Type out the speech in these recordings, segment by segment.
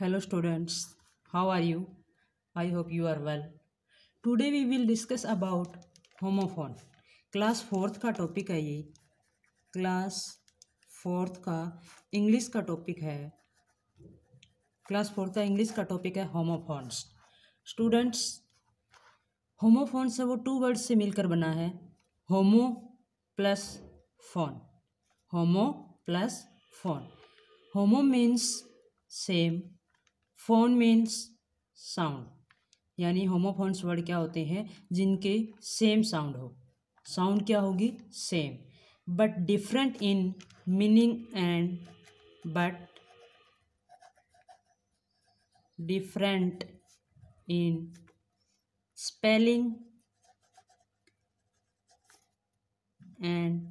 hello students how are you I hope you are well today we will discuss about homophone class fourth का topic है ये class fourth का English का topic है class fourth का English का topic है होमोफोन्स स्टूडेंट्स होमोफोन्स से वो टू वर्ड्स से मिलकर बना है homo plus phone homo plus phone homo means same phone means sound यानी होमोफोन्स वर्ड क्या होते हैं जिनके सेम साउंड हो साउंड क्या होगी same but different in meaning and but different in spelling and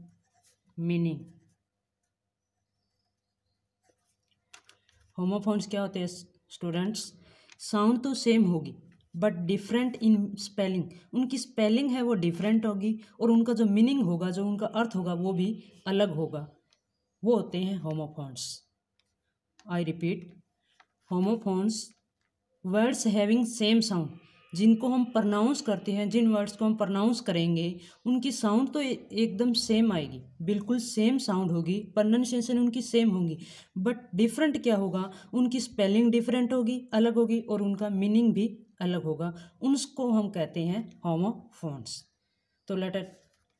meaning homophones क्या होते हैं स्टूडेंट्स साउंड तो सेम होगी बट डिफरेंट इन स्पेलिंग उनकी स्पेलिंग है वो डिफरेंट होगी और उनका जो मीनिंग होगा जो उनका अर्थ होगा वो भी अलग होगा वो होते हैं homophones I repeat homophones words having same sound जिनको हम प्रनाउंस करते हैं जिन वर्ड्स को हम प्रनाउंस करेंगे उनकी साउंड तो एकदम सेम आएगी बिल्कुल सेम साउंड होगी प्रनंसिएशन उनकी सेम होगी बट डिफरेंट क्या होगा उनकी स्पेलिंग डिफरेंट होगी अलग होगी और उनका मीनिंग भी अलग होगा उसको हम कहते हैं होमोफोन्स तो let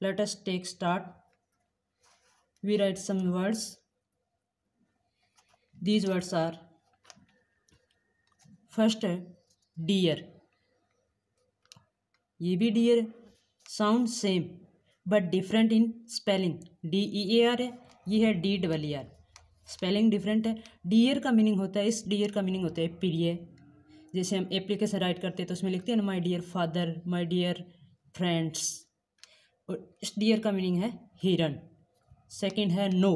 let us take start right some words these words are first है डियर ये भी dear sound same but different in spelling D E A R है ये है D double E R spelling different है dear का meaning होता है इस डियर का मीनिंग होता है प्रिय जैसे हम एप्लीकेशन राइट करते हैं तो उसमें लिखते हैं ना my dear father my dear friends और इस डियर का मीनिंग है हिरन सेकेंड है नो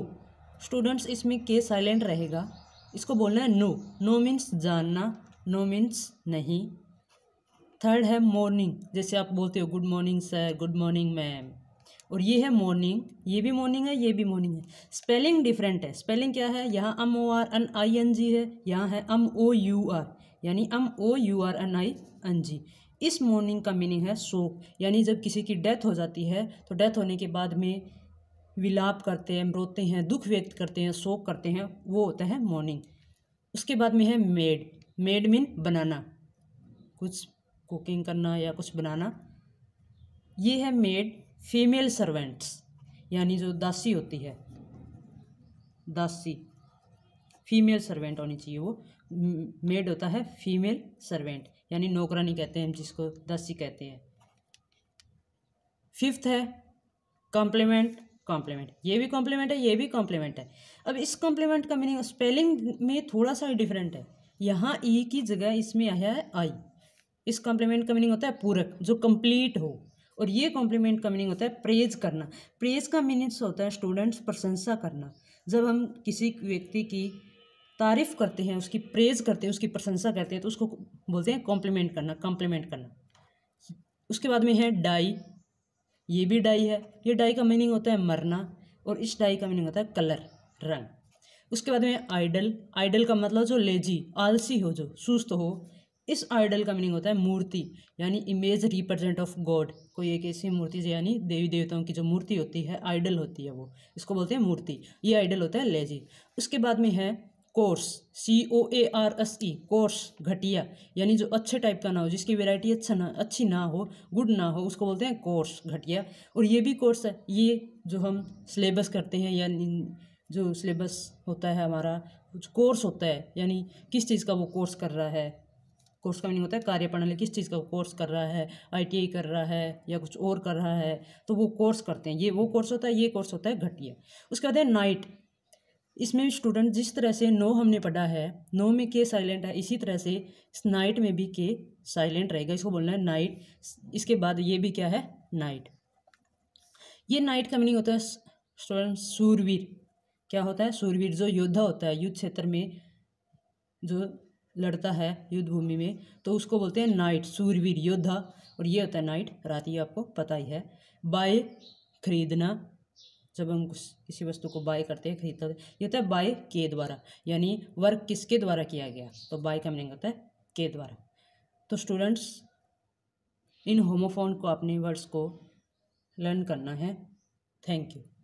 स्टूडेंट्स इसमें के साइलेंट रहेगा इसको बोलना है नो नो मीन्स जानना नो मीन्स नहीं थर्ड है मॉर्निंग जैसे आप बोलते हो good morning sir good morning ma'am और ये है मॉर्निंग ये भी मॉर्निंग है ये भी मॉर्निंग है स्पेलिंग डिफरेंट है स्पेलिंग क्या है यहाँ M O R N I N G है यहाँ है एम ओ यू आर यानी M O U R N I N G इस मॉर्निंग का मीनिंग है शोक यानी जब किसी की डेथ हो जाती है तो डेथ होने के बाद में विलाप करते हैं रोते हैं दुख व्यक्त करते हैं शोक करते हैं वो होता है मॉर्निंग उसके बाद में है मेड मेड मीन बनाना कुछ कुकिंग करना या कुछ बनाना ये है मेड फीमेल सर्वेंट्स यानी जो दासी होती है दासी फीमेल सर्वेंट होनी चाहिए वो मेड होता है फीमेल सर्वेंट यानी नौकरानी कहते हैं हम जिसको दासी कहते हैं फिफ्थ है कॉम्प्लीमेंट कॉम्प्लीमेंट ये भी कॉम्प्लीमेंट है ये भी कॉम्प्लीमेंट है अब इस कॉम्प्लीमेंट का मीनिंग स्पेलिंग में थोड़ा सा डिफरेंट है यहाँ ई की जगह इसमें आया है आई इस कॉम्प्लीमेंट का मीनिंग होता है पूरक जो कंप्लीट हो और ये कॉम्प्लीमेंट का मीनिंग होता है प्रेज करना प्रेज का मीनिंग्स तो होता है स्टूडेंट्स प्रशंसा करना जब हम किसी व्यक्ति की तारीफ करते हैं उसकी प्रेज करते हैं उसकी प्रशंसा करते हैं तो उसको बोलते हैं कॉम्प्लीमेंट करना कॉम्प्लीमेंट करना उसके बाद में है डाई ये भी डाई है ये डाई का मीनिंग होता है मरना और इस डाई का मीनिंग होता है कलर रंग उसके बाद में आइडल आइडल का मतलब जो लेजी आलसी हो जो सुस्त हो इस आइडल का मीनिंग होता है मूर्ति यानी इमेज रिप्रेजेंट ऑफ गॉड कोई एक ऐसी मूर्ति यानी देवी देवताओं की जो मूर्ति होती है आइडल होती है वो इसको बोलते हैं मूर्ति ये आइडल होता है लेजी उसके बाद में है coarse C O A R S E coarse घटिया यानी जो अच्छे टाइप का ना हो जिसकी वेराइटी अच्छा ना अच्छी ना हो गुड ना हो उसको बोलते हैं कोर्स घटिया और ये भी कोर्स है ये जो हम सिलेबस करते हैं यानी जो सिलेबस होता है हमारा कुछ कोर्स होता है यानी किस चीज़ का वो कोर्स कर रहा है कोर्स का मीनिंग होता है कार्य प्रणाली किस चीज़ का कोर्स कर रहा है आईटीआई कर रहा है या कुछ और कर रहा है तो वो कोर्स करते हैं ये वो कोर्स होता है ये कोर्स होता है घटिया उसके बाद है नाइट इसमें स्टूडेंट जिस तरह से नो हमने पढ़ा है नो में के साइलेंट है इसी तरह से नाइट में भी के साइलेंट रहेगा इसको बोलना है नाइट इसके बाद ये भी क्या है नाइट ये नाइट का मीनिंग होता है स्टूडेंट सूरवीर क्या होता है सूरवीर जो योद्धा होता है युद्ध क्षेत्र में जो लड़ता है युद्ध भूमि में तो उसको बोलते हैं नाइट सूर्यवीर योद्धा और ये होता है नाइट रात ये आपको पता ही है बाय खरीदना जब हम किसी वस्तु को बाय करते हैं खरीदते हैं ये होता है बाय के द्वारा यानी वर्क किसके द्वारा किया गया तो बाय का मीनिंग होता है के द्वारा तो स्टूडेंट्स इन होमोफोन को अपने वर्ड्स को लर्न करना है थैंक यू